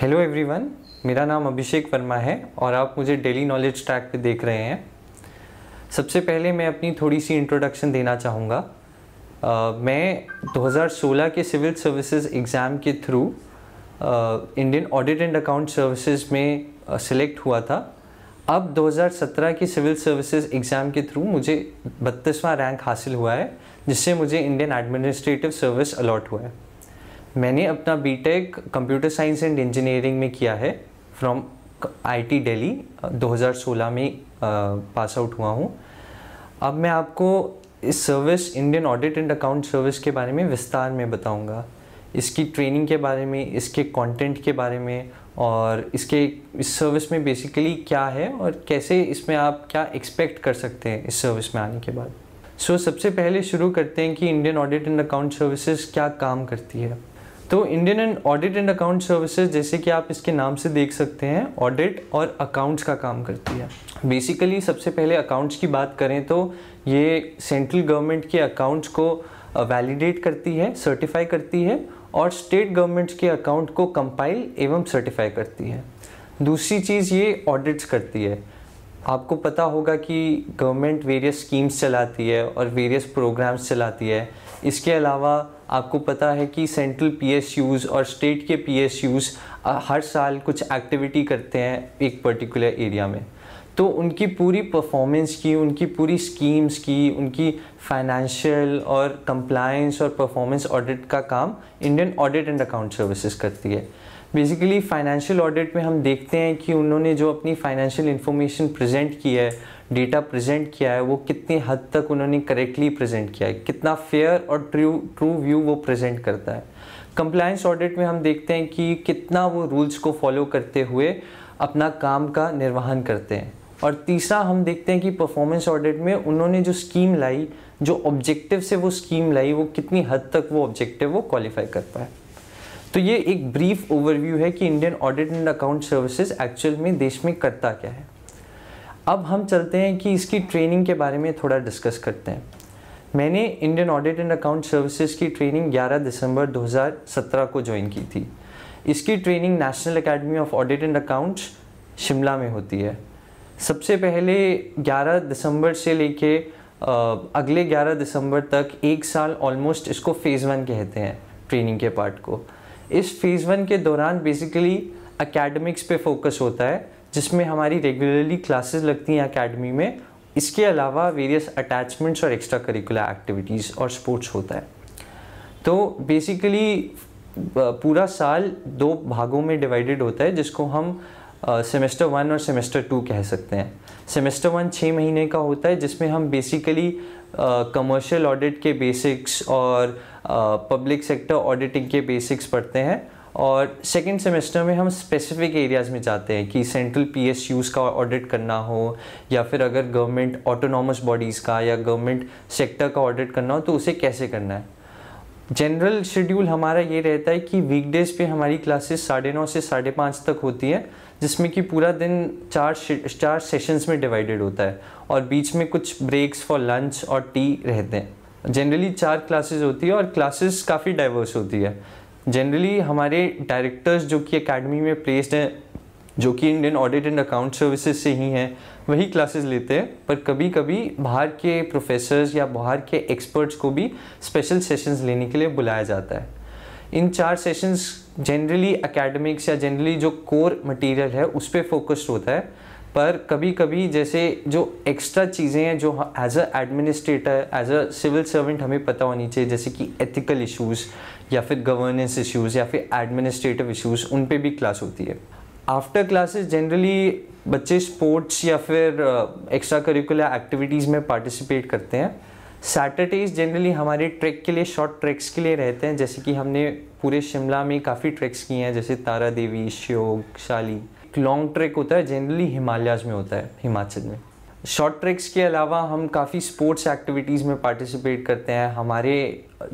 Hello everyone मेरा नाम अभिषेक वर्मा है और आप मुझे डेली नॉलेज ट्रैक पे देख रहे हैं सबसे पहले मैं अपनी थोड़ी सी इंट्रोडक्शन देना चाहूँगा मैं 2016 के सिविल सर्विसेज एग्ज़ाम के through Indian audit and account services में सिलेक्ट हुआ था अब 2017 की सिविल सर्विसेज एग्ज़ाम के थ्रू मुझे बत्तीसवां रैंक हासिल हुआ है जिससे मुझे इंडियन एडमिनिस्ट्रेटिव सर्विस अलॉट हुआ है मैंने अपना BTech computer science and engineering में किया है फ्रॉम आईटी दिल्ली 2016 में पास आउट हुआ हूँ अब मैं आपको इस service Indian audit and account service के बारे में विस्तार में बताऊंगा इसकी ट्रेनिंग के बारे में इसके कंटेंट के बारे में और इसके इस सर्विस में बेसिकली क्या है और कैसे इसमें आप क्या एक्सपेक्ट कर सकते हैं इस सर्विस में आने के बाद सो so, सबसे पहले शुरू करते हैं कि Indian audit and account services क्या काम करती है तो Indian and audit and account services जैसे कि आप इसके नाम से देख सकते हैं ऑडिट और अकाउंट्स का काम करती है बेसिकली सबसे पहले अकाउंट्स की बात करें तो ये सेंट्रल गवर्नमेंट के अकाउंट्स को वैलिडेट करती है सर्टिफाई करती है और स्टेट गवर्नमेंट्स के अकाउंट को कंपाइल एवं सर्टिफाई करती है दूसरी चीज़ ये ऑडिट्स करती है आपको पता होगा कि गवर्नमेंट वेरियस स्कीम्स चलाती है और वेरियस प्रोग्राम्स चलाती है इसके अलावा आपको पता है कि सेंट्रल पीएसयूज और स्टेट के पीएसयूज हर साल कुछ एक्टिविटी करते हैं एक पर्टिकुलर एरिया में तो उनकी पूरी परफॉर्मेंस की उनकी पूरी स्कीम्स की उनकी फाइनेंशियल और कंप्लायंस और परफॉर्मेंस ऑडिट का काम Indian audit and account services करती है बेसिकली फाइनेंशियल ऑडिट में हम देखते हैं कि उन्होंने जो अपनी फाइनेंशियल इन्फॉर्मेशन प्रेजेंट की है डेटा प्रेजेंट किया है वो कितनी हद तक उन्होंने करेक्टली प्रेजेंट किया है कितना फेयर और ट्रू ट्रू व्यू वो प्रेजेंट करता है कंप्लायंस ऑडिट में हम देखते हैं कि कितना वो रूल्स को फॉलो करते हुए अपना काम का निर्वहन करते हैं और तीसरा हम देखते हैं कि परफॉर्मेंस ऑडिट में उन्होंने जो स्कीम लाई जो ऑब्जेक्टिव से वो स्कीम लाई वो कितनी हद तक वो ऑब्जेक्टिव वो क्वालिफाई कर पाए तो ये एक ब्रीफ ओवरव्यू है कि Indian audit and account services actual में देश में करता क्या है अब हम चलते हैं कि इसकी ट्रेनिंग के बारे में थोड़ा डिस्कस करते हैं मैंने Indian audit and account services की ट्रेनिंग 11 दिसंबर 2017 को ज्वाइन की थी इसकी training national academy of audit and accounts Shimla में होती है सबसे पहले 11 दिसंबर से लेके अगले 11 दिसंबर तक एक साल ऑलमोस्ट इसको फ़ेज़ वन कहते हैं ट्रेनिंग के पार्ट को इस फेज़ वन के दौरान बेसिकली अकेडमिक्स पे फोकस होता है जिसमें हमारी रेगुलरली क्लासेस लगती हैं अकेडमी में इसके अलावा वेरियस अटैचमेंट्स और एक्स्ट्रा करिकुलर एक्टिविटीज़ और स्पोर्ट्स होता है तो बेसिकली पूरा साल दो भागों में डिवाइडेड होता है जिसको हम सेमेस्टर वन और सेमेस्टर टू कह सकते हैं सेमेस्टर वन छः महीने का होता है जिसमें हम बेसिकली कमर्शियल ऑडिट के बेसिक्स और पब्लिक सेक्टर ऑडिटिंग के बेसिक्स पढ़ते हैं और सेकेंड सेमेस्टर में हम स्पेसिफिक एरियाज़ में जाते हैं कि सेंट्रल पी एस यूज़ का ऑडिट करना हो या फिर अगर गवर्नमेंट ऑटोनॉमस बॉडीज़ का या गवर्नमेंट सेक्टर का ऑडिट करना हो तो उसे कैसे करना है जनरल शेड्यूल हमारा ये रहता है कि वीकडेज़ पे हमारी क्लासेस साढ़े नौ से साढ़े पाँच तक होती है जिसमें कि पूरा दिन चार चार सेशंस में डिवाइडेड होता है और बीच में कुछ ब्रेक्स फॉर लंच और टी रहते हैं जनरली चार क्लासेस होती है और क्लासेस काफ़ी डाइवर्स होती है जनरली हमारे डायरेक्टर्स जो कि अकेडमी में प्लेस्ड हैं जो कि Indian audit and account services से ही हैं वही क्लासेस लेते हैं पर कभी कभी बाहर के प्रोफेसर्स या बाहर के एक्सपर्ट्स को भी स्पेशल सेशंस लेने के लिए बुलाया जाता है इन चार सेशंस जनरली एकेडमिक्स या जनरली जो कोर मटेरियल है उस पर फोकस्ड होता है पर कभी कभी जैसे जो एक्स्ट्रा चीज़ें हैं जो as a administrator as a civil servant हमें पता होनी चाहिए जैसे कि एथिकल इश्यूज़ या फिर गवर्नेंस इश्यूज़ या फिर एडमिनिस्ट्रेटिव इश्यूज़ उन पर भी क्लास होती है आफ्टर क्लासेस जनरली बच्चे स्पोर्ट्स या फिर एक्स्ट्रा करिकुलर एक्टिविटीज़ में पार्टिसिपेट करते हैं सैटरडेज जनरली हमारे ट्रैक के लिए शॉर्ट ट्रैक्स के लिए रहते हैं जैसे कि हमने पूरे शिमला में काफ़ी ट्रैक्स किए हैं जैसे तारा देवी श्योग शाली एक लॉन्ग ट्रैक होता है जनरली हिमालयाज में होता है हिमाचल में शॉर्ट ट्रैक्स के अलावा हम काफ़ी स्पोर्ट्स एक्टिविटीज़ में पार्टिसिपेट करते हैं हमारे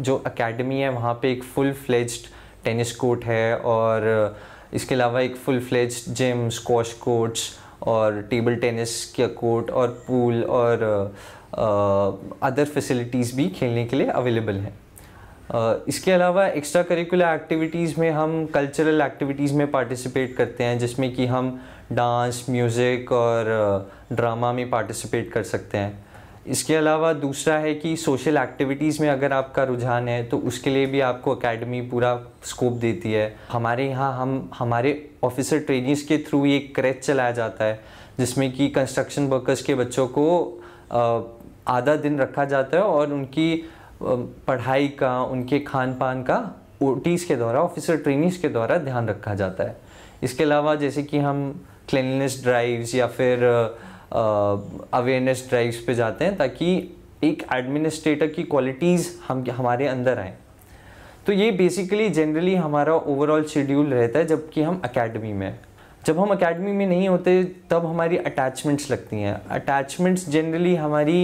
जो अकेडमी है वहाँ पे एक फुल फ्लेज्ड टेनिस कोर्ट है और इसके अलावा एक full fledged gym squash courts और टेबल टेनिस के कोर्ट और पूल और अदर uh, फैसिलिटीज़ भी खेलने के लिए अवेलेबल हैं इसके अलावा एक्स्ट्रा करिकुलर एक्टिविटीज़ में हम कल्चरल एक्टिविटीज़ में पार्टिसिपेट करते हैं जिसमें कि हम डांस म्यूज़िक और ड्रामा में पार्टिसिपेट कर सकते हैं इसके अलावा दूसरा है कि सोशल एक्टिविटीज़ में अगर आपका रुझान है तो उसके लिए भी आपको एकेडमी पूरा स्कोप देती है हमारे यहाँ हम हमारे ऑफिसर ट्रेनिंग्स के थ्रू एक क्रेच चलाया जाता है जिसमें कि कंस्ट्रक्शन वर्कर्स के बच्चों को आधा दिन रखा जाता है और उनकी पढ़ाई का उनके खान पान का ओ के द्वारा ऑफिसर ट्रेनिंग के द्वारा ध्यान रखा जाता है इसके अलावा जैसे कि हम क्लिननेस ड्राइव्स या फिर अवेयरनेस ड्राइव्स पे जाते हैं ताकि एक एडमिनिस्ट्रेटर की क्वालिटीज़ हम हमारे अंदर आएँ तो ये बेसिकली जनरली हमारा ओवरऑल शेड्यूल रहता है जबकि हम अकेडमी में जब हम अकेडमी में नहीं होते तब हमारी अटैचमेंट्स लगती हैं अटैचमेंट्स जनरली हमारी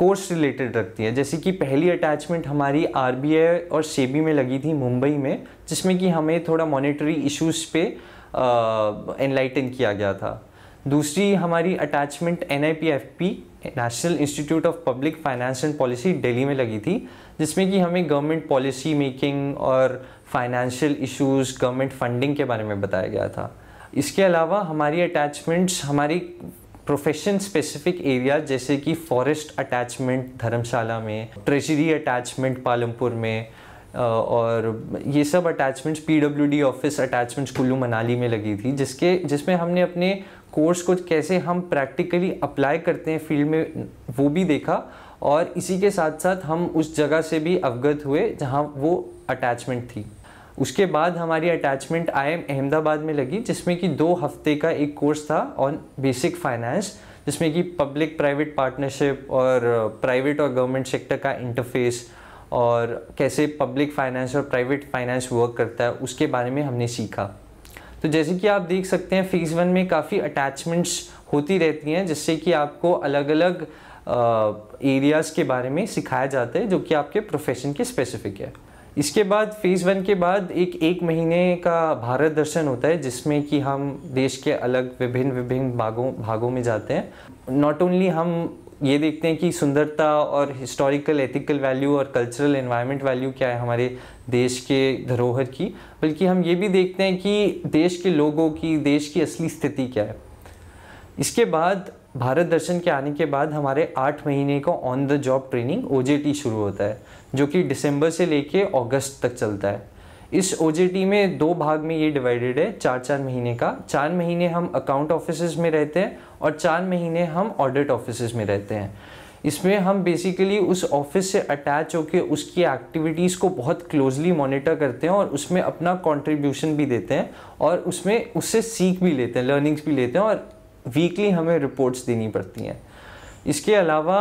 कोर्स रिलेटेड रखती है जैसे कि पहली अटैचमेंट हमारी आर और सेबी में लगी थी मुंबई में जिसमें कि हमें थोड़ा मॉनिटरी इश्यूज़ पे एनलाइटन किया गया था दूसरी हमारी attachment an national institute of public finance and policy Delhi में लगी थी जिसमें कि हमें गवर्नमेंट पॉलिसी मेकिंग और फाइनेंशियल इश्यूज गवर्नमेंट फंडिंग के बारे में बताया गया था इसके अलावा हमारी अटैचमेंट्स हमारी प्रोफेशन स्पेसिफिक एरिया जैसे कि फॉरेस्ट अटैचमेंट धर्मशाला में ट्रेजरी अटैचमेंट पालमपुर में और ये सब attachments PWD office attachments Kullu Manali में लगी थी जिसके जिसमें हमने अपने कोर्स को कैसे हम प्रैक्टिकली अप्लाई करते हैं फील्ड में वो भी देखा और इसी के साथ साथ हम उस जगह से भी अवगत हुए जहाँ वो अटैचमेंट थी उसके बाद हमारी अटैचमेंट आई एम अहमदाबाद में लगी जिसमें कि दो हफ्ते का एक कोर्स था ऑन बेसिक फाइनेंस जिसमें कि पब्लिक प्राइवेट पार्टनरशिप और प्राइवेट uh, और गवर्नमेंट सेक्टर का इंटरफेस और कैसे पब्लिक फाइनेंस और प्राइवेट फाइनेंस वर्क करता है उसके बारे में हमने सीखा तो जैसे कि आप देख सकते हैं फेज़ वन में काफ़ी अटैचमेंट्स होती रहती हैं जिससे कि आपको अलग अलग एरियाज़ के बारे में सिखाया जाता है जो कि आपके प्रोफेशन के स्पेसिफिक है इसके बाद फेज़ वन के बाद एक एक महीने का भारत दर्शन होता है जिसमें कि हम देश के अलग विभिन्न विभिन्न भागों भागों में जाते हैं नॉट ओनली हम ये देखते हैं कि सुंदरता और हिस्टोरिकल एथिकल वैल्यू और कल्चरल इन्वायरमेंट वैल्यू क्या है हमारे देश के धरोहर की बल्कि हम ये भी देखते हैं कि देश के लोगों की देश की असली स्थिति क्या है इसके बाद भारत दर्शन के आने के बाद हमारे आठ महीने का ऑन द जॉब ट्रेनिंग ओ शुरू होता है जो कि दिसंबर से लेके अगस्त तक चलता है इस ओ में दो भाग में ये डिवाइडेड है चार चार महीने का चार महीने हम अकाउंट ऑफिस में रहते हैं और चार महीने हम ऑडिट ऑफिस में रहते हैं इसमें हम बेसिकली उस ऑफिस से अटैच होकर उसकी एक्टिविटीज़ को बहुत क्लोजली मॉनिटर करते हैं और उसमें अपना कंट्रीब्यूशन भी देते हैं और उसमें उससे सीख भी लेते हैं लर्निंग्स भी लेते हैं और वीकली हमें रिपोर्ट्स देनी पड़ती हैं इसके अलावा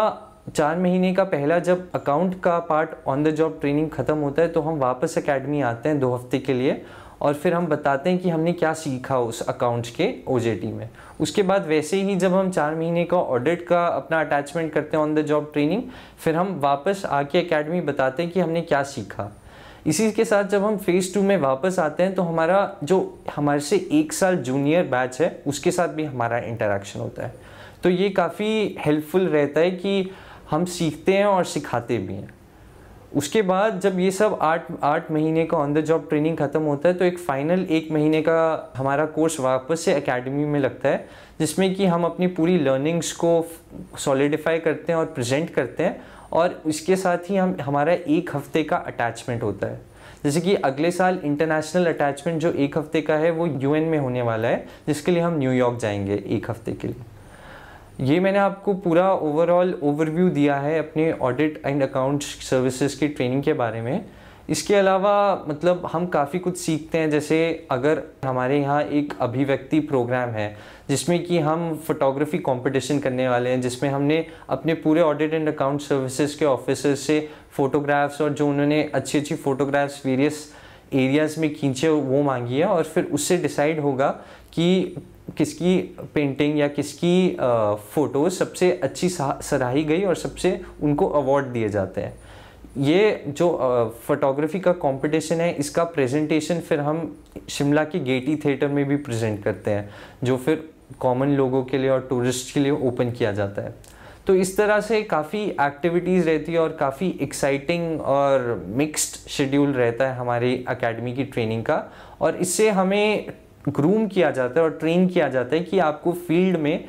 चार महीने का पहला जब अकाउंट का part on the job training ख़त्म होता है तो हम वापस अकेडमी आते हैं दो हफ्ते के लिए और फिर हम बताते हैं कि हमने क्या सीखा उस अकाउंट के ओ में उसके बाद वैसे ही जब हम चार महीने का ऑडिट का अपना अटैचमेंट करते हैं ऑन द जॉब ट्रेनिंग फिर हम वापस आके अकेडमी बताते हैं कि हमने क्या सीखा इसी के साथ जब हम फेज़ टू में वापस आते हैं तो हमारा जो हमारे से एक साल जूनियर बैच है उसके साथ भी हमारा इंटरेक्शन होता है तो ये काफ़ी हेल्पफुल रहता है कि हम सीखते हैं और सिखाते भी हैं उसके बाद जब ये सब आठ आठ महीने का ऑन द जॉब ट्रेनिंग ख़त्म होता है तो एक फ़ाइनल एक महीने का हमारा कोर्स वापस से एकेडमी में लगता है जिसमें कि हम अपनी पूरी लर्निंग्स को सॉलिडिफाई करते हैं और प्रेजेंट करते हैं और इसके साथ ही हम हमारा एक हफ्ते का अटैचमेंट होता है जैसे कि अगले साल इंटरनेशनल अटैचमेंट जो एक हफ्ते का है वो यूएन में होने वाला है जिसके लिए हम न्यूयॉर्क जाएंगे एक हफ्ते के लिए ये मैंने आपको पूरा ओवरऑल ओवरव्यू दिया है अपने ऑडिट एंड अकाउंट सर्विसेज की ट्रेनिंग के बारे में इसके अलावा मतलब हम काफ़ी कुछ सीखते हैं जैसे अगर हमारे यहाँ एक अभिव्यक्ति प्रोग्राम है जिसमें कि हम फोटोग्राफी कंपटीशन करने वाले हैं जिसमें हमने अपने पूरे ऑडिट एंड अकाउंट सर्विसेज के ऑफिसर्स से फ़ोटोग्राफ्स और जो उन्होंने अच्छी अच्छी फ़ोटोग्राफ्स वेरियस एरियाज़ में खींचे वो मांगी है और फिर उससे डिसाइड होगा कि किसकी पेंटिंग या किसकी फ़ोटोज़ सबसे अच्छी सराही गई और सबसे उनको अवार्ड दिए जाते हैं ये जो फोटोग्राफी का कंपटीशन है इसका प्रेजेंटेशन फिर हम शिमला के गेटी थिएटर में भी प्रेजेंट करते हैं जो फिर कॉमन लोगों के लिए और टूरिस्ट के लिए ओपन किया जाता है तो इस तरह से काफ़ी एक्टिविटीज़ रहती है और काफ़ी एक्साइटिंग और मिक्स्ड शेड्यूल रहता है हमारी एकेडमी की ट्रेनिंग का और इससे हमें ग्रूम किया जाता है और ट्रेन किया जाता है कि आपको फील्ड में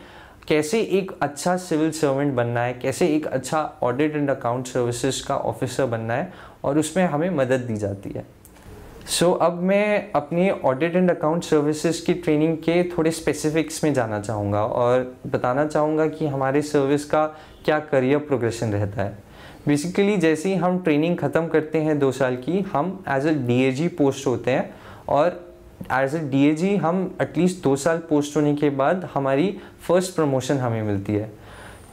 कैसे एक अच्छा सिविल सर्वेंट बनना है कैसे एक अच्छा ऑडिट एंड अकाउंट सर्विसेज का ऑफिसर बनना है और उसमें हमें मदद दी जाती है सो so, अब मैं अपने ऑडिट एंड अकाउंट सर्विसेज की ट्रेनिंग के थोड़े स्पेसिफिक्स में जाना चाहूँगा और बताना चाहूँगा कि हमारे सर्विस का क्या करियर प्रोग्रेशन रहता है बेसिकली जैसे ही हम ट्रेनिंग ख़त्म करते हैं दो साल की हम एज अ डी पोस्ट होते हैं और एज ए डी हम एटलीस्ट दो साल पोस्ट होने के बाद हमारी फर्स्ट प्रमोशन हमें मिलती है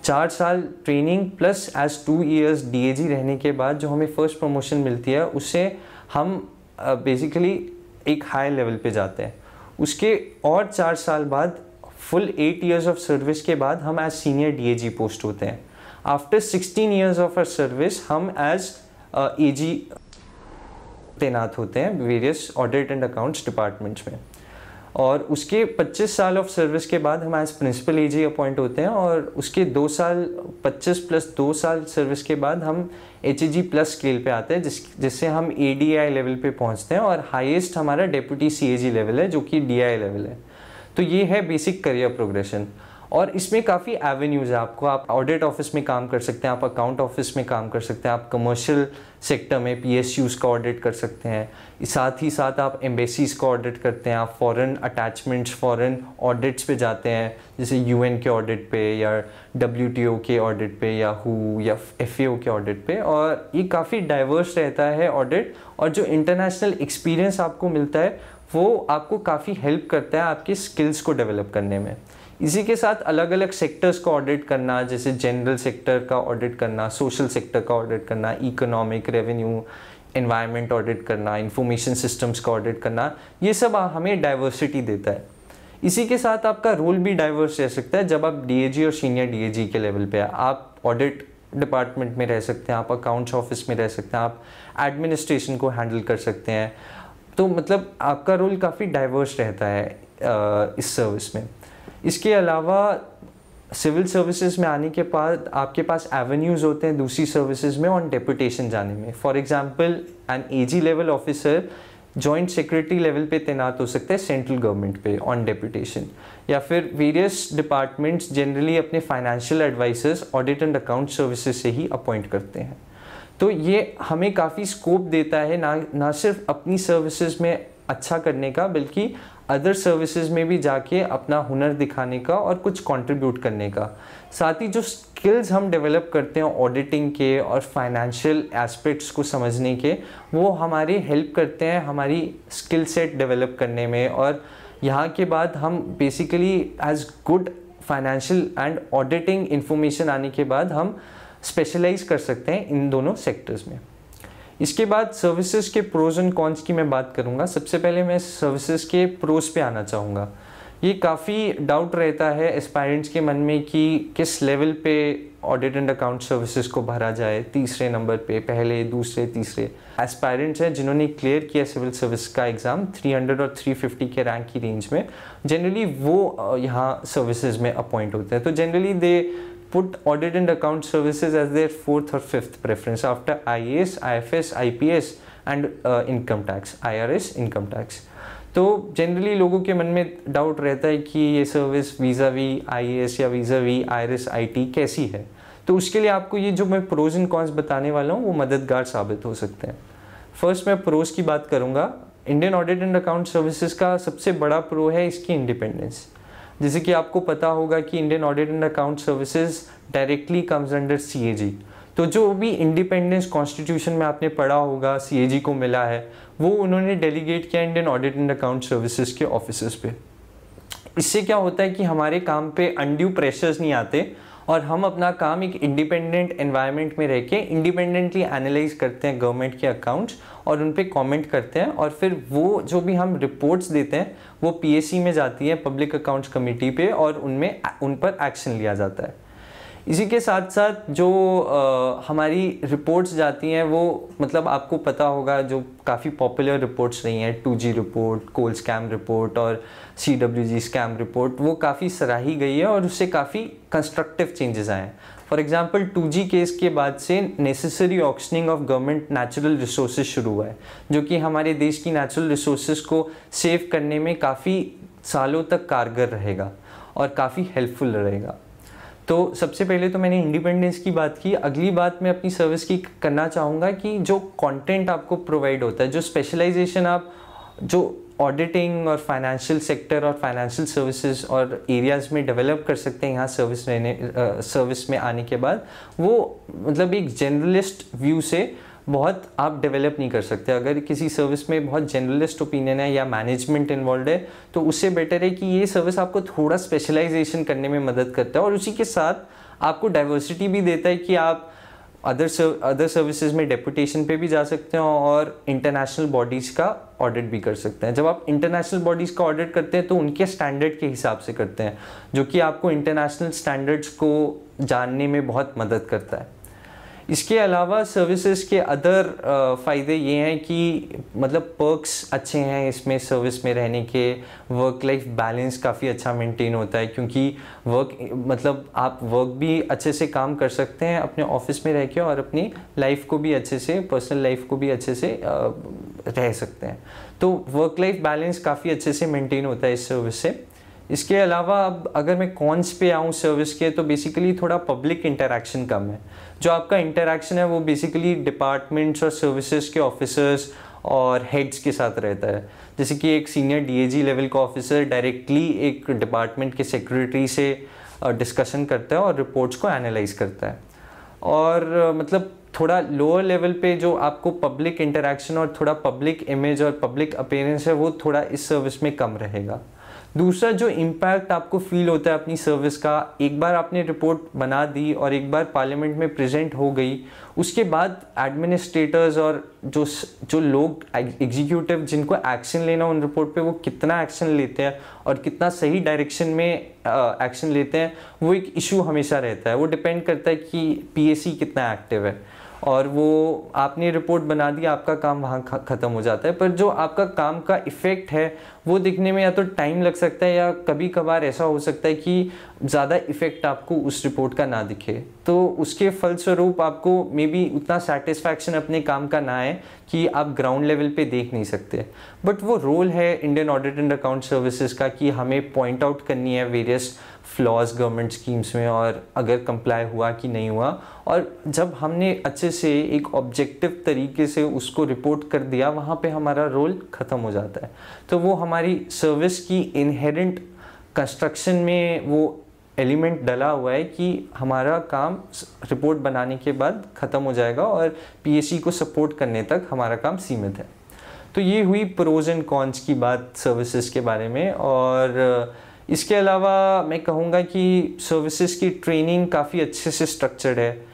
चार साल training plus as two years D रहने के बाद जो हमें फर्स्ट प्रमोशन मिलती है उससे हम बेसिकली uh, एक हाई लेवल पे जाते हैं उसके और चार साल बाद full eight years of service के बाद हम एज सीनियर डी पोस्ट होते हैं after sixteen years of our service हम एज ए जी तैनात होते हैं various audit and accounts departments में और उसके 25 साल ऑफ सर्विस के बाद हम एज प्रिंसिपल एजी अपॉइंट होते हैं और उसके दो साल 25 प्लस दो साल सर्विस के बाद हम एच प्लस स्केल पे आते हैं जिस जिससे हम ए लेवल पे पहुंचते हैं और हाईएस्ट हमारा डेप्यूटी सी लेवल है जो कि डी लेवल है तो ये है बेसिक करियर प्रोग्रेशन और इसमें काफ़ी एवेन्यूज़ है आपको आप ऑडिट ऑफिस में काम कर सकते हैं आप अकाउंट ऑफिस में काम कर सकते हैं आप कमर्शियल सेक्टर में पी का ऑडिट कर सकते हैं साथ ही साथ आप एम्बेसीज का ऑडिट करते हैं आप फॉरेन अटैचमेंट्स फॉरेन ऑडिट्स पे जाते हैं जैसे यू के ऑडिट पे या डब्ल्यू के ऑडिट पे या हु या एफ के ऑडिट पे और ये काफ़ी डाइवर्स रहता है ऑडिट और जो इंटरनेशनल एक्सपीरियंस आपको मिलता है वो आपको काफ़ी हेल्प करता है आपके स्किल्स को डेवलप करने में इसी के साथ अलग अलग सेक्टर्स का ऑडिट करना जैसे जनरल सेक्टर का ऑडिट करना सोशल सेक्टर का ऑडिट करना इकोनॉमिक रेवेन्यू इन्वायरमेंट ऑडिट करना इंफॉर्मेशन सिस्टम्स का ऑडिट करना ये सब हमें डाइवर्सिटी देता है इसी के साथ आपका रोल भी डाइवर्स रह सकता है जब आप डी और सीनियर डी के लेवल पे आप ऑडिट डिपार्टमेंट में रह सकते हैं आप अकाउंट्स ऑफिस में रह सकते हैं आप एडमिनिस्ट्रेशन को हैंडल कर सकते हैं तो मतलब आपका रोल काफ़ी डाइवर्स रहता है इस सर्विस में इसके अलावा सिविल सर्विसेज में आने के बाद आपके पास एवेन्यूज़ होते हैं दूसरी सर्विसेज में ऑन डेपुटेशन जाने में for example an AG level officer joint secretary level पे तैनात हो सकते हैं सेंट्रल गवर्नमेंट पे ऑन डेपुटेशन या फिर वेरियस डिपार्टमेंट्स जनरली अपने financial advisors audit and account services से ही अपॉइंट करते हैं तो ये हमें काफ़ी स्कोप देता है ना ना सिर्फ अपनी सर्विसेज में अच्छा करने का बल्कि अदर सर्विसेज में भी जाके अपना हुनर दिखाने का और कुछ कंट्रीब्यूट करने का साथ ही जो स्किल्स हम डेवलप करते हैं ऑडिटिंग के और फाइनेंशियल एस्पेक्ट्स को समझने के वो हमारी हेल्प करते हैं हमारी स्किल सेट डेवलप करने में और यहाँ के बाद हम basically as good financial and auditing information आने के बाद हम स्पेशलाइज कर सकते हैं इन दोनों सेक्टर्स में इसके बाद सर्विसेज के प्रोज एंड कॉन्स की मैं बात करूँगा सबसे पहले मैं सर्विसेज के प्रोज पे आना चाहूँगा ये काफ़ी डाउट रहता है एस्पायरेंट्स के मन में कि किस लेवल पे ऑडिट एंड अकाउंट सर्विसेज को भरा जाए तीसरे नंबर पे पहले दूसरे तीसरे एस्पायरेंट्स हैं जिन्होंने क्लियर किया सिविल सर्विस का एग्ज़ाम 300 और 350 के रैंक की रेंज में जनरली वो यहाँ सर्विसेज में अपॉइंट होते हैं तो generally they put audit and account services as their fourth or fifth preference after IAS, IFS, IPS and uh, income tax, IRS income tax. तो जनरली लोगों के मन में डाउट रहता है कि ये सर्विस वीज़ा वी आई या वीज़ा वी आई एस कैसी है तो उसके लिए आपको ये जो मैं प्रोज एंड कॉन्स बताने वाला हूँ वो मददगार साबित हो सकते हैं फर्स्ट मैं प्रोज की बात करूँगा Indian audit and account services का सबसे बड़ा प्रो है इसकी इंडिपेंडेंस जैसे कि आपको पता होगा कि Indian audit and account services directly comes under C तो जो भी इंडिपेंडेंस कॉन्स्टिट्यूशन में आपने पढ़ा होगा सी को मिला है वो उन्होंने डेलीगेट किया Indian audit and account services के ऑफिसर्स पे इससे क्या होता है कि हमारे काम पे अनड्यू प्रेशर्स नहीं आते और हम अपना काम एक इंडिपेंडेंट एनवायरनमेंट में रह के इंडिपेंडेंटली एनालाइज करते हैं गवर्नमेंट के अकाउंट्स और उन पर कॉमेंट करते हैं और फिर वो जो भी हम रिपोर्ट्स देते हैं वो पी में जाती है पब्लिक अकाउंट्स कमेटी पे और उनमें उन पर एक्शन लिया जाता है इसी के साथ साथ जो आ, हमारी रिपोर्ट्स जाती हैं वो मतलब आपको पता होगा जो काफ़ी पॉपुलर रिपोर्ट्स रही हैं two G report coal scam report और C W G scam report वो काफ़ी सराही गई है और उससे काफ़ी कंस्ट्रक्टिव चेंजेस आए हैं for example two G case के बाद से necessary auctioning of government natural resource शुरू हुआ है जो कि हमारे देश की नेचुरल रिसोर्स को सेव करने में काफ़ी सालों तक कारगर रहेगा और काफ़ी हेल्पफुल रहेगा तो सबसे पहले तो मैंने इंडिपेंडेंस की बात की अगली बात मैं अपनी सर्विस की करना चाहूँगा कि जो कंटेंट आपको प्रोवाइड होता है जो स्पेशलाइजेशन आप जो ऑडिटिंग और फाइनेंशियल सेक्टर और फाइनेंशियल सर्विसेज और एरियाज़ में डेवलप कर सकते हैं यहाँ सर्विस लेने सर्विस में आने के बाद वो मतलब एक जर्नलिस्ट व्यू से बहुत आप डेवलप नहीं कर सकते अगर किसी सर्विस में बहुत जनरलिस्ट ओपिनियन है या मैनेजमेंट इन्वॉल्व है तो उससे बेटर है कि ये सर्विस आपको थोड़ा स्पेशलाइजेशन करने में मदद करता है और उसी के साथ आपको डाइवर्सिटी भी देता है कि आप अदर अदर सर्विसेज में डेपुटेशन पे भी जा सकते हैं और इंटरनेशनल बॉडीज़ का ऑडिट भी कर सकते हैं जब आप इंटरनेशनल बॉडीज़ का ऑडिट करते हैं तो उनके स्टैंडर्ड के हिसाब से करते हैं जो कि आपको इंटरनेशनल स्टैंडर्ड्स को जानने में बहुत मदद करता है इसके अलावा सर्विसेज के अदर फ़ायदे ये हैं कि मतलब पर्क्स अच्छे हैं इसमें सर्विस में रहने के वर्क लाइफ बैलेंस काफ़ी अच्छा मेंटेन होता है क्योंकि वर्क मतलब आप वर्क भी अच्छे से काम कर सकते हैं अपने ऑफिस में रह के और अपनी लाइफ को भी अच्छे से पर्सनल लाइफ को भी अच्छे से रह सकते हैं तो वर्क लाइफ बैलेंस काफ़ी अच्छे से मेंटेन होता है इस सर्विस से इसके अलावा अब अगर मैं कॉन्स पे आऊँ सर्विस के तो बेसिकली थोड़ा पब्लिक इंटरेक्शन कम है जो आपका इंटरेक्शन है वो बेसिकली डिपार्टमेंट्स और सर्विसेज के ऑफिसर्स और हेड्स के साथ रहता है जैसे कि एक सीनियर डीएजी लेवल का ऑफिसर डायरेक्टली एक डिपार्टमेंट के सेक्रेटरी से डिस्कशन करता है और रिपोर्ट्स को एनालाइज करता है और मतलब थोड़ा लोअर लेवल पे जो आपको पब्लिक इंटरेक्शन और थोड़ा पब्लिक इमेज और पब्लिक अपेयरेंस है वो थोड़ा इस सर्विस में कम रहेगा दूसरा जो इम्पैक्ट आपको फील होता है अपनी सर्विस का एक बार आपने रिपोर्ट बना दी और एक बार पार्लियामेंट में प्रेजेंट हो गई उसके बाद एडमिनिस्ट्रेटर्स और जो जो लोग एग्जीक्यूटिव जिनको एक्शन लेना उन रिपोर्ट पे वो कितना एक्शन लेते हैं और कितना सही डायरेक्शन में एक्शन लेते हैं वो एक इशू हमेशा रहता है वो डिपेंड करता है कि पी कितना एक्टिव है और वो आपने रिपोर्ट बना दी आपका काम वहाँ ख़त्म हो जाता है पर जो आपका काम का इफ़ेक्ट है वो दिखने में या तो टाइम लग सकता है या कभी कभार ऐसा हो सकता है कि ज़्यादा इफ़ेक्ट आपको उस रिपोर्ट का ना दिखे तो उसके फलस्वरूप आपको मे बी उतना सेटिस्फैक्शन अपने काम का ना आए कि आप ग्राउंड लेवल पे देख नहीं सकते बट वो रोल है Indian audit and account services का कि हमें पॉइंट आउट करनी है वेरियस फ्लॉज गवर्नमेंट स्कीम्स में और अगर कंप्लाई हुआ कि नहीं हुआ और जब हमने अच्छे से एक ऑब्जेक्टिव तरीके से उसको रिपोर्ट कर दिया वहाँ पे हमारा रोल ख़त्म हो जाता है तो वो हमारी सर्विस की इनहेरेंट कंस्ट्रक्शन में वो एलिमेंट डला हुआ है कि हमारा काम रिपोर्ट बनाने के बाद ख़त्म हो जाएगा और पी को सपोर्ट करने तक हमारा काम सीमित है तो ये हुई प्रोज एंड कॉन्स की बात सर्विसेज के बारे में और इसके अलावा मैं कहूँगा कि सर्विसेज की ट्रेनिंग काफ़ी अच्छे से स्ट्रक्चर्ड है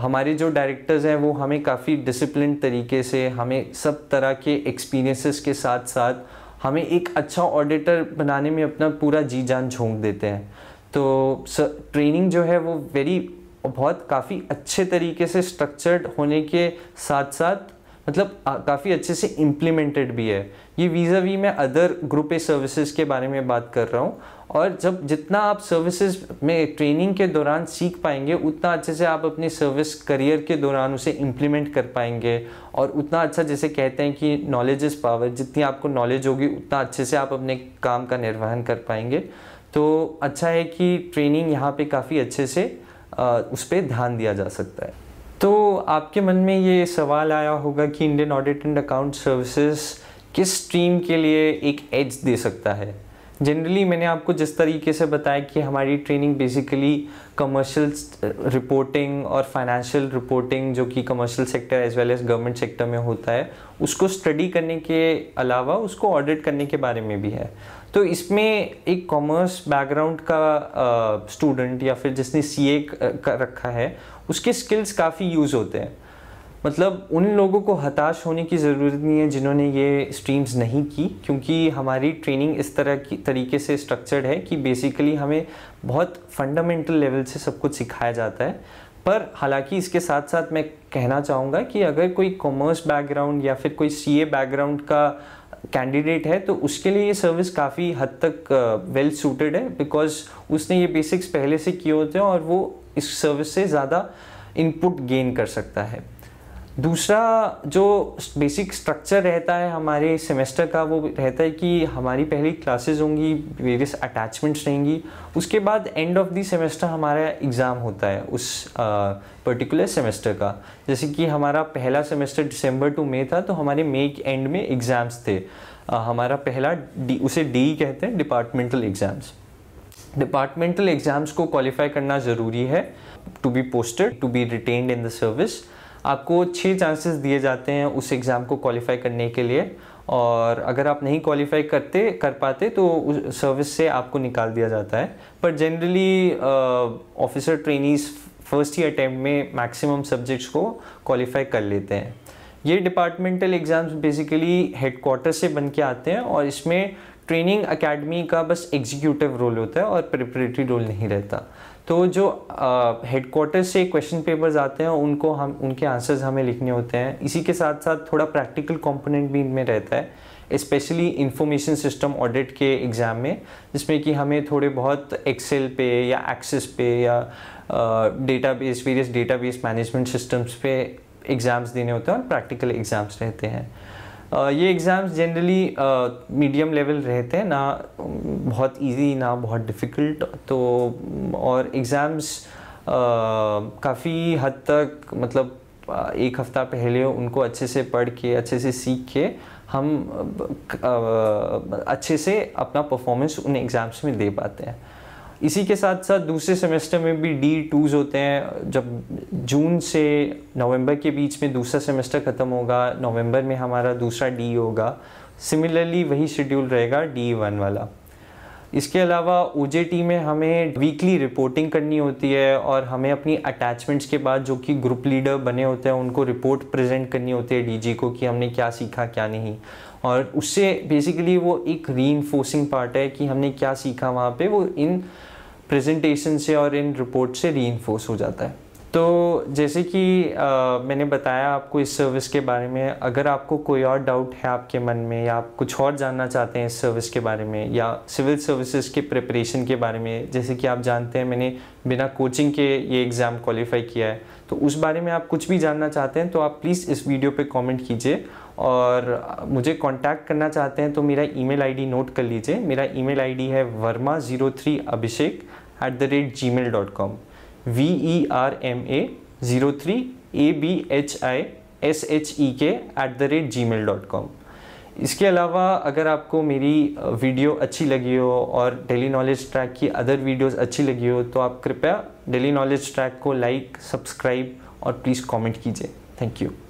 हमारे जो डायरेक्टर्स हैं वो हमें काफ़ी डिसिप्लिन तरीके से हमें सब तरह के एक्सपीरियंसेस के साथ साथ हमें एक अच्छा ऑडिटर बनाने में अपना पूरा जी जान झोंक देते हैं तो ट्रेनिंग जो है वो वेरी बहुत काफ़ी अच्छे तरीके से स्ट्रक्चर्ड होने के साथ साथ मतलब काफ़ी अच्छे से इम्प्लीमेंटेड भी है ये वीज़ा वी मैं अदर ग्रुप ए सर्विसेज के बारे में बात कर रहा हूँ और जब जितना आप सर्विसेज में ट्रेनिंग के दौरान सीख पाएंगे उतना अच्छे से आप अपनी सर्विस करियर के दौरान उसे इम्प्लीमेंट कर पाएंगे और उतना अच्छा जैसे कहते हैं कि नॉलेज इज़ पावर जितनी आपको नॉलेज होगी उतना अच्छे से आप अपने काम का निर्वहन कर पाएंगे तो अच्छा है कि ट्रेनिंग यहाँ पर काफ़ी अच्छे से उस पर ध्यान दिया जा सकता है तो आपके मन में ये सवाल आया होगा कि Indian audit and account services किस स्ट्रीम के लिए एक एज दे सकता है जनरली मैंने आपको जिस तरीके से बताया कि हमारी ट्रेनिंग बेसिकली कमर्शियल रिपोर्टिंग और फाइनेंशियल रिपोर्टिंग जो कि commercial sector as well as government sector में होता है उसको स्टडी करने के अलावा उसको ऑडिट करने के बारे में भी है तो इसमें एक कॉमर्स बैकग्राउंड का स्टूडेंट uh, या फिर जिसने सी ए uh, रखा है उसके स्किल्स काफ़ी यूज़ होते हैं मतलब उन लोगों को हताश होने की ज़रूरत नहीं है जिन्होंने ये स्ट्रीम्स नहीं की क्योंकि हमारी ट्रेनिंग इस तरह की तरीके से स्ट्रक्चर्ड है कि बेसिकली हमें बहुत फंडामेंटल लेवल से सब कुछ सिखाया जाता है पर हालांकि इसके साथ साथ मैं कहना चाहूँगा कि अगर कोई कॉमर्स बैकग्राउंड या फिर कोई सी बैकग्राउंड का कैंडिडेट है तो उसके लिए ये सर्विस काफ़ी हद तक वेल uh, सूटेड well है बिकॉज उसने ये बेसिक्स पहले से किए होते हैं और वो इस सर्विस से ज़्यादा इनपुट गेन कर सकता है दूसरा जो बेसिक स्ट्रक्चर रहता है हमारे सेमेस्टर का वो रहता है कि हमारी पहली क्लासेस होंगी वेरियस अटैचमेंट्स रहेंगी उसके बाद एंड ऑफ द सेमेस्टर हमारा एग्ज़ाम होता है उस पर्टिकुलर सेमेस्टर का जैसे कि हमारा पहला सेमेस्टर दिसंबर टू मई था तो हमारे मई के एंड में एग्ज़ाम्स थे आ, हमारा पहला डी उसे डी कहते हैं डिपार्टमेंटल एग्ज़ाम्स डिपार्टमेंटल एग्ज़ाम्स को क्वालिफाई करना ज़रूरी है to be posted to be retained in the service आपको छः चांसेस दिए जाते हैं उस एग्ज़ाम को क्वालिफाई करने के लिए और अगर आप नहीं क्वालिफाई करते कर पाते तो उस सर्विस से आपको निकाल दिया जाता है पर जनरली ऑफिसर ट्रेनीज फर्स्ट ही अटैम्प्ट में मैक्सिमम सब्जेक्ट्स को क्वालिफाई कर लेते हैं ये डिपार्टमेंटल एग्ज़ाम्स बेसिकली हेडकोार्टर से बन के आते हैं और इसमें ट्रेनिंग अकेडमी का बस एग्जीक्यूटिव रोल होता है और प्रिपरेटरी रोल नहीं रहता तो जो हेडकोार्टर से क्वेश्चन पेपर्स आते हैं उनको हम उनके आंसर्स हमें लिखने होते हैं इसी के साथ साथ थोड़ा प्रैक्टिकल कंपोनेंट भी इनमें रहता है स्पेशली इंफॉर्मेशन सिस्टम ऑडिट के एग्ज़ाम में जिसमें कि हमें थोड़े बहुत एक्सेल पे या एक्सेस पे या data base various data base management systems पे एग्ज़ाम्स देने होते हैं और प्रैक्टिकल एग्ज़ाम्स रहते हैं ये एग्ज़ाम्स जनरली मीडियम लेवल रहते हैं ना बहुत इजी ना बहुत डिफ़िकल्ट तो और एग्ज़ाम्स काफ़ी हद तक मतलब एक हफ़्ता पहले उनको अच्छे से पढ़ के अच्छे से सीख के हम अच्छे से अपना परफॉर्मेंस उन एग्ज़ाम्स में दे पाते हैं इसी के साथ साथ दूसरे सेमेस्टर में भी डी टूज़ होते हैं जब जून से नवंबर के बीच में दूसरा सेमेस्टर ख़त्म होगा नवंबर में हमारा दूसरा डी होगा सिमिलरली वही शेड्यूल रहेगा डी वन वाला इसके अलावा ओ में हमें वीकली रिपोर्टिंग करनी होती है और हमें अपनी अटैचमेंट्स के बाद जो कि ग्रुप लीडर बने होते हैं उनको रिपोर्ट प्रेजेंट करनी होती है डीजी को कि हमने क्या सीखा क्या नहीं और उससे बेसिकली वो एक री पार्ट है कि हमने क्या सीखा वहाँ पे वो इन प्रेजेंटेशन से और इन रिपोर्ट से री हो जाता है तो जैसे कि आ, मैंने बताया आपको इस सर्विस के बारे में अगर आपको कोई और डाउट है आपके मन में या आप कुछ और जानना चाहते हैं इस सर्विस के बारे में या सिविल सर्विसेज के प्रिपरेशन के बारे में जैसे कि आप जानते हैं मैंने बिना कोचिंग के ये एग्ज़ाम क्वालिफाई किया है तो उस बारे में आप कुछ भी जानना चाहते हैं तो आप प्लीज़ इस वीडियो पर कॉमेंट कीजिए और मुझे कांटेक्ट करना चाहते हैं तो मेरा ईमेल आईडी नोट कर लीजिए मेरा ईमेल आईडी है Verma zero three Abhishek at the rate gmail dot com V E R M A zero three A B H I S H E K at the rate gmail dot com इसके अलावा अगर आपको मेरी video अच्छी लगी हो और daily knowledge track की अदर वीडियोस अच्छी लगी हो तो आप कृपया डेली नॉलेज ट्रैक को लाइक सब्सक्राइब और प्लीज़ कमेंट कीजिए थैंक यू